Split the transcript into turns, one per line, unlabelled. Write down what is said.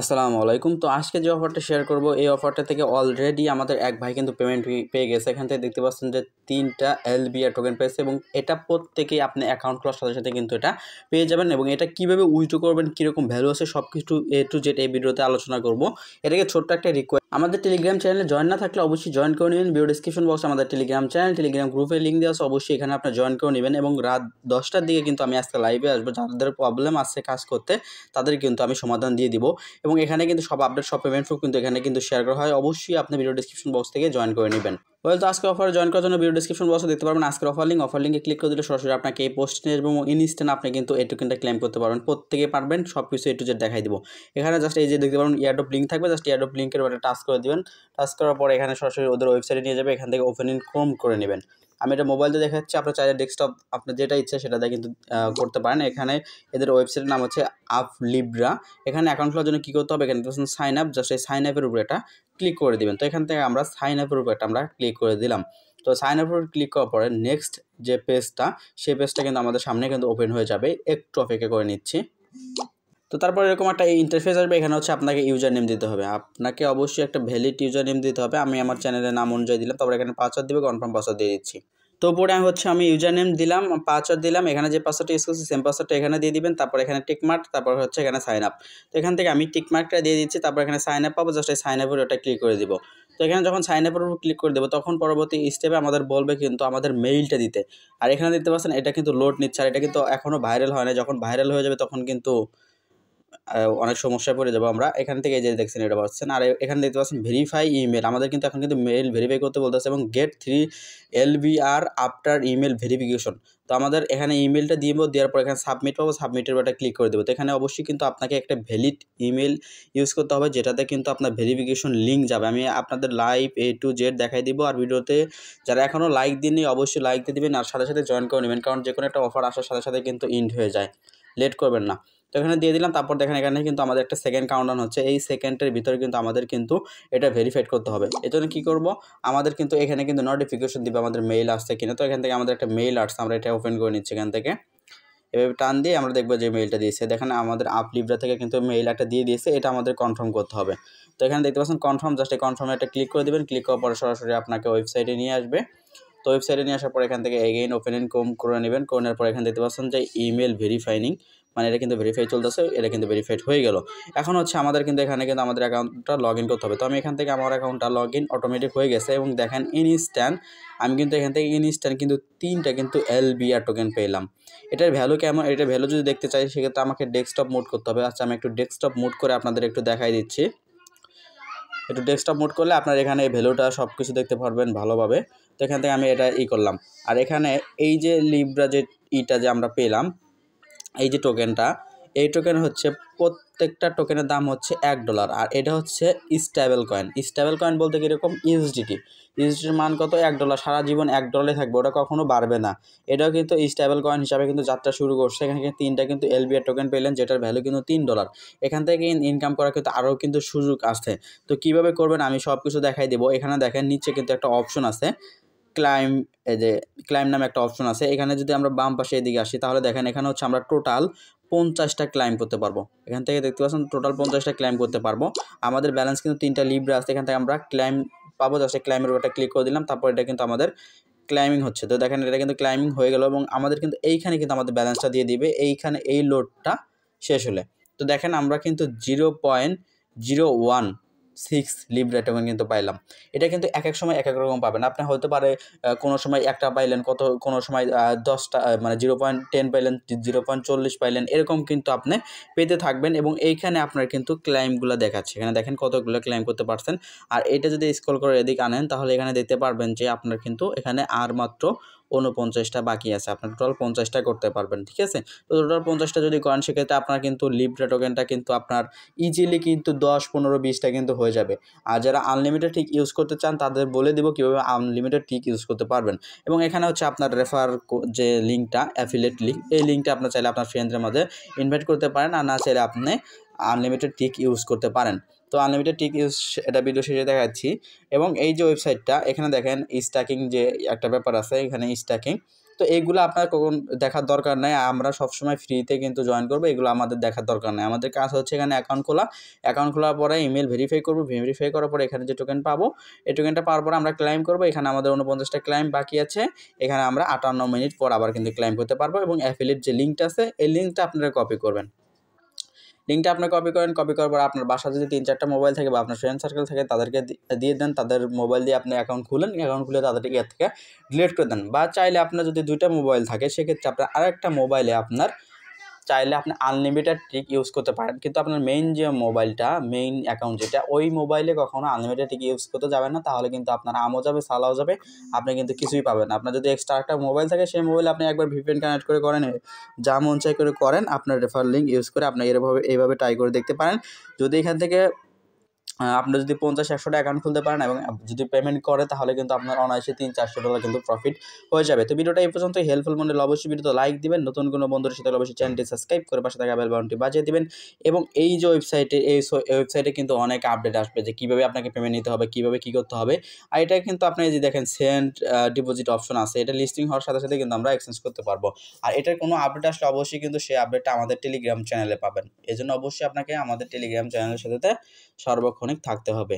আসসালামু আলাইকুম তো আজকে যে অফারটা শেয়ার করব এই অফারটা থেকে অলরেডি আমাদের এক ভাই কিন্তু পেমেন্ট পেয়ে গেছে এখান থেকে দেখতে পাচ্ছেন যে তিনটা বিআর টোকেন পেয়েছে এবং এটা প্রত্যেকেই আপনি অ্যাকাউন্ট খোলার সাথে সাথে কিন্তু এটা পেয়ে যাবেন এবং এটা কীভাবে উইথড্রো করবেন কীরকম ভ্যালু আছে সব কিছু এ টু জেড এই ভিডিওতে আলোচনা করব এটাকে ছোট্ট একটা রিকোয়েস্ট আমাদের টেলিগ্রাম চ্যানেলে জয়েন না থাকলে অবশ্যই জয়েন করে নেবেন ভিডিও ডিসক্রিপশন বক্স আমাদের টেলিগ্রাম চ্যানেল টেলিগ্রাম গ্রুপে লিঙ্ক দেওয়া আছে অবশ্যই এখানে আপনার জয়েন করে নেবেন এবং রাত দশটার দিকে কিন্তু আমি আজকে লাইভে আসবো যাদের প্রবলেম আছে কাজ করতে তাদের কিন্তু আমি সমাধান দিয়ে দিব এবং এখানে কিন্তু সব আপডেট সব পেমেন্ট কিন্তু এখানে কিন্তু শেয়ার করা হয় অবশ্যই আপনি ভিডিও ডিসক্রিপশন বক্স থেকে জয়েন করে নেবেন ওয়েল তো আজকে অফার জয়েন করার জন্য ভিডিও ডিসক্রিপশন বক্সে দেখতে পারবেন আজকের অফার লিঙ্ক অফার লিঙ্কে ক্লিক করে দিলে সরাসরি আপনাকে এই নিয়ে এবং ইনস্ট্যান্ট আপনি কিন্তু এই টোকেনটা ক্লেম করতে পারবেন প্রত্যেকে পারবেন সব কিছু টু যে দেখাই দেবো এখানে জাস্ট এই যে দেখতে পারবেন ইয়ারডপ লিঙ্ক থাকবে জাস্ট ইয়ারডপ লিঙ্কের ওটা টাচ করে দেবেন টাচ করার পর এখানে সরাসরি ওদের ওয়েবসাইটে নিয়ে যাবে এখান থেকে ওপেন ইন ক্রোম করে নেবেন আমি এটা মোবাইলতে দেখাচ্ছি আপনার চাইলে ডেস্কটপ আপনার যেটা ইচ্ছা সেটা কিন্তু করতে পারেন এখানে এদের ওয়েবসাইটের নাম হচ্ছে আপ লিব্রা এখানে অ্যাকাউন্ট খোলার জন্য কী করতে হবে এখানে সাইন আপ জাস্ট এই সাইন আপের উপরে এটা ক্লিক করে দেবেন তো এখান থেকে আমরা সাইন আপের উপরে আমরা ক্লিক করে দিলাম তো সাইন আপ ক্লিক করার পরে নেক্সট যে পেজটা সেই পেজটা কিন্তু আমাদের সামনে কিন্তু ওপেন হয়ে যাবে একটু অপেক্ষা করে নিচ্ছি তো তারপর এরকম একটা ইন্টারফেস আসবে এখানে হচ্ছে আপনাকে ইউজার নেম দিতে হবে আপনাকে অবশ্যই একটা ভ্যালিড ইউজার নেম দিতে হবে আমি আমার চ্যানেলের নাম অনুযায়ী দিলাম তারপর এখানে পাসওয়ার্ড দেবে কনফার্ম পাসওয়ার্ড দিয়ে দিচ্ছি তো পরে হচ্ছে আমি ইউজার নেম দিলাম পাসওয়ার্ড দিলাম এখানে যে পাসওয়ার্ডটা ইউজ করছি সেম পাসওয়ার্ডটা এখানে দিয়ে দিবেন তারপর এখানে টিকমার্ক তারপর হচ্ছে এখানে সাইন আপ তো এখান থেকে আমি টিকমার্কটা দিয়ে দিচ্ছি তারপর এখানে সাইন আপ পাবো জাস্ট এই সাইন আপের ওটা ক্লিক করে দিব তো এখানে যখন সাইন আপের উপর ক্লিক করে দেবো তখন পরবর্তী স্টেপে আমাদের বলবে কিন্তু আমাদের মেইলটা দিতে আর এখানে দেখতে পাচ্ছেন এটা কিন্তু লোড নিচ্ছে আর এটা কিন্তু এখনও ভাইরাল হয় না যখন ভাইরাল হয়ে যাবে তখন কিন্তু অনেক সমস্যায় পড়ে যাবো আমরা এখান থেকে যে দেখছেন এটা পাচ্ছেন আর এখানে দেখতে পাচ্ছেন ভেরিফাই ইমেল আমাদের কিন্তু এখন কিন্তু মেল ভেরিফাই করতে বলতেছে এবং get three L R after email verification তো আমাদের এখানে ইমেলটা দিব দেওয়ার পর এখানে সাবমিট পাবো সাবমিটের পর ক্লিক করে দেবো তো এখানে অবশ্যই কিন্তু আপনাকে একটা ভ্যালিড ইমেল ইউজ করতে হবে যেটাতে কিন্তু আপনার ভেরিফিকেশন লিঙ্ক যাবে আমি আপনাদের লাইভ এ টু জেড দেখাই দিব আর ভিডিওতে যারা এখনও লাইক দিননি অবশ্যই লাইক দিয়ে দেবেন আর সাথে সাথে জয়েন করে নেবেন কারণ যে কোনো একটা অফার আসার সাথে সাথে কিন্তু ইন্ড হয়ে যায় লেট করবেন না তো এখানে দিয়ে দিলাম তারপর দেখেন এখানে কিন্তু আমাদের একটা সেকেন্ড কাউন্টডাউন হচ্ছে এই সেকেন্ডের ভিতরে কিন্তু আমাদের কিন্তু এটা ভেরিফাইড করতে হবে এজন্য কী করবো আমাদের কিন্তু এখানে কিন্তু নোটিফিকেশন দিবে আমাদের মেইল আসছে কিনা তো এখান থেকে আমাদের একটা মেইল আসছে আমরা এটা ওপেন করে নিচ্ছি এখান থেকে এভাবে টান দিয়ে আমরা দেখবো যে মেইলটা দিয়েছে দেখেন আমাদের আপলিভরা থেকে কিন্তু মেইল একটা দিয়ে দিয়েছে এটা আমাদের কনফার্ম করতে হবে তো এখানে দেখতে পাচ্ছেন কনফার্ম জাস্ট এই কনফার্মে একটা ক্লিক করে দেবেন ক্লিক করার পরে সরাসরি আপনাকে ওয়েবসাইটে নিয়ে আসবে তো ওয়েবসাইটে নিয়ে আসার পর এখান থেকে এগেইন ওপেন এন্ড কম করে নেবেন করার পর এখানে দেখতে পাচ্ছেন যে ইমেল ভেরিফাইনিং মানে এটা কিন্তু ভেরিফাই চলতেছে এটা কিন্তু ভেরিফাইড হয়ে গেল এখন হচ্ছে আমাদের কিন্তু এখানে কিন্তু আমাদের অ্যাকাউন্টটা লগ করতে হবে তো আমি এখান থেকে আমার অ্যাকাউন্টটা লগ অটোমেটিক হয়ে গেছে এবং দেখেন ইনস্ট্যান্ট আমি কিন্তু এখান থেকে ইনস্ট্যান্ট কিন্তু তিনটা কিন্তু এলবিআর টোকেন পেলাম এটার ভ্যালু কেমন এটার ভ্যালু যদি দেখতে চাই সেক্ষেত্রে আমাকে ডেস্কটপ মোড করতে হবে আচ্ছা আমি একটু ডেস্কটপ মোড করে আপনাদের একটু দেখাই দিচ্ছি একটু ডেস্কটপ মোড করলে আপনার এখানে ভ্যালুটা সব কিছু দেখতে পারবেন ভালোভাবে তো এখান থেকে আমি এটা ই করলাম আর এখানে এই যে লিব্রা যে ইটা যে আমরা পেলাম এই যে টোকেনটা এই টোকেন হচ্ছে প্রত্যেকটা টোকেনের দাম হচ্ছে এক ডলার আর এটা হচ্ছে স্টেবল কয়েন স্টেবল কয়েন বলতে কীরকম ইউএসডিটি ইউএসডির মান কত এক ডলার সারা জীবন এক ডলারে থাকবে ওটা কখনো বাড়বে না এটাও কিন্তু স্টেবল কয়েন হিসাবে কিন্তু যাত্রা শুরু করছে এখানে কিন্তু তিনটা কিন্তু এলবিআর টোকেন পেলেন যেটার ভ্যালু কিন্তু তিন ডলার এখান থেকে ইনকাম করার কিন্তু আরও কিন্তু সুযোগ আছে তো কীভাবে করবেন আমি সব কিছু দেখাই দেবো এখানে দেখেন নিচে কিন্তু একটা অপশন আছে ক্লাইম এই যে ক্লাইম নামে একটা অপশন আছে এখানে যদি আমরা বাম পাশে এদিকে আসি তাহলে দেখেন এখানে হচ্ছে আমরা টোটাল পঞ্চাশটা ক্লাইম করতে পারবো এখান থেকে দেখতে পাচ্ছেন টোটাল পঞ্চাশটা ক্লাইম করতে পারবো আমাদের ব্যালেন্স কিন্তু তিনটা লিব্রে আছে এখান থেকে আমরা ক্লাইম পাবো জাস্ট ক্লাইমের ওটা ক্লিক করে দিলাম তারপর এটা কিন্তু আমাদের ক্লাইম্বিং হচ্ছে তো দেখেন এটা কিন্তু ক্লাইম্বিং হয়ে গেল এবং আমাদের কিন্তু এইখানে কিন্তু আমাদের ব্যালেন্সটা দিয়ে দিবে এইখানে এই লোডটা শেষ হলে তো দেখেন আমরা কিন্তু zero point zero one six Libra token কিন্তু পাইলাম এটা কিন্তু এক এক সময় এক এক রকম পাবেন আপনি হতে পারে কোনো সময় একটা পাইলেন কত কোনো সময় দশটা মানে জিরো পয়েন্ট টেন পাইলেন জিরো পয়েন্ট চল্লিশ পাইলেন এরকম কিন্তু আপনি পেতে থাকবেন এবং এইখানে আপনার কিন্তু ক্লাইমগুলো দেখাচ্ছে এখানে দেখেন কতগুলো ক্লাইম করতে পারছেন আর এটা যদি স্কল করে এদিকে আনেন তাহলে এখানে দেখতে পারবেন যে আপনার কিন্তু এখানে আর মাত্র উনপঞ্চাশটা বাকি আছে আপনার টোটাল পঞ্চাশটা করতে পারবেন ঠিক আছে তো টোটাল পঞ্চাশটা যদি করেন সেক্ষেত্রে আপনার কিন্তু লিব্রা টোকেনটা কিন্তু আপনার ইজিলি কিন্তু দশ পনেরো বিশটা কিন্তু হয়ে যাবে আর যারা আনলিমিটেড ঠিক ইউজ করতে চান তাদের বলে দিব কীভাবে আনলিমিটেড ঠিক ইউজ করতে পারবেন এবং এখানে হচ্ছে আপনার রেফার যে লিঙ্কটা অ্যাফিলেট লিঙ্ক এই লিঙ্কটা আপনার চাইলে আপনার ফ্রেন্ডের মধ্যে ইনভাইট করতে পারেন আর না চাইলে আপনি আনলিমিটেড ঠিক ইউজ করতে পারেন তো আনলিমিটেড টিক ইউজ এটা ভিডিও শেষে দেখাচ্ছি এবং এই যে ওয়েবসাইটটা এখানে দেখেন স্ট্যাকিং যে একটা ব্যাপার আছে এখানে স্ট্যাকিং তো এইগুলো আপনার কখন দেখার দরকার নেই আমরা সবসময় ফ্রিতে কিন্তু জয়েন করবো এগুলো আমাদের দেখার দরকার নেই আমাদের কাজ হচ্ছে এখানে অ্যাকাউন্ট খোলা অ্যাকাউন্ট খোলার পরে ইমেল ভেরিফাই করবো ভেরিফাই করার পরে এখানে যে টোকেন পাবো এই টোকেনটা পাওয়ার পরে আমরা ক্লাইম করবো এখানে আমাদের উনপঞ্চাশটা ক্লাইম বাকি আছে এখানে আমরা আটান্ন মিনিট পর আবার কিন্তু ক্লাইম করতে পারবো এবং অ্যাফিলিট যে লিঙ্কটা আছে এই লিঙ্কটা আপনারা কপি করবেন লিঙ্কটা আপনি কপি করেন কপি পর আপনার বাসা যদি তিন চারটা মোবাইল থাকে বা আপনার ফ্রেন্ড সার্কেল থাকে তাদেরকে দিয়ে দেন তাদের মোবাইল দিয়ে আপনি অ্যাকাউন্ট খুলেন অ্যাকাউন্ট খুলে তাদেরকে এর থেকে ডিলিট করে দেন বা চাইলে আপনার যদি দুইটা মোবাইল থাকে সেক্ষেত্রে আপনার আরেকটা মোবাইলে আপনার চাইলে আপনি আনলিমিটেড ট্রিক ইউজ করতে পারেন কিন্তু আপনার মেইন যে মোবাইলটা মেইন অ্যাকাউন্ট যেটা ওই মোবাইলে কখনো আনলিমিটেড ট্রিক ইউজ করতে যাবেন না তাহলে কিন্তু আপনার আমও যাবে সালাও যাবে আপনি কিন্তু কিছুই পাবেন আপনার যদি এক্সট্রা একটা মোবাইল থাকে সেই মোবাইলে আপনি একবার ভিপিএন কানেক্ট করে করেন যা মন চাই করে করেন আপনার রেফার লিঙ্ক ইউজ করে আপনি এরভাবে এইভাবে ট্রাই করে দেখতে পারেন যদি এখান থেকে আপনার যদি পঞ্চাশ একশো টাকা অ্যাকাউন্ট খুলতে পারেন এবং যদি পেমেন্ট করে তাহলে কিন্তু আপনার অনায়াসে তিন চারশো ডলার কিন্তু প্রফিট হয়ে যাবে তো ভিডিওটা এই পর্যন্ত হেল্পফুল মনে হলে অবশ্যই ভিডিও লাইক দিবেন নতুন কোনো বন্ধুর সাথে অবশ্যই চ্যানেলটি সাবস্ক্রাইব করে পাশে থাকা বেল বাউনটি বাজিয়ে দিবেন এবং এই যে ওয়েবসাইটে এই ওয়েবসাইটে কিন্তু অনেক আপডেট আসবে যে কীভাবে আপনাকে পেমেন্ট নিতে হবে কীভাবে কী করতে হবে আর এটা কিন্তু আপনি যে দেখেন সেন্ট ডিপোজিট অপশন আছে এটা লিস্টিং হওয়ার সাথে সাথে কিন্তু আমরা এক্সচেঞ্জ করতে পারবো আর এটার কোনো আপডেট আসলে অবশ্যই কিন্তু সেই আপডেটটা আমাদের টেলিগ্রাম চ্যানেলে পাবেন জন্য অবশ্যই আপনাকে আমাদের টেলিগ্রাম চ্যানেলের সাথে সর্বক্ষণ অনেক থাকতে হবে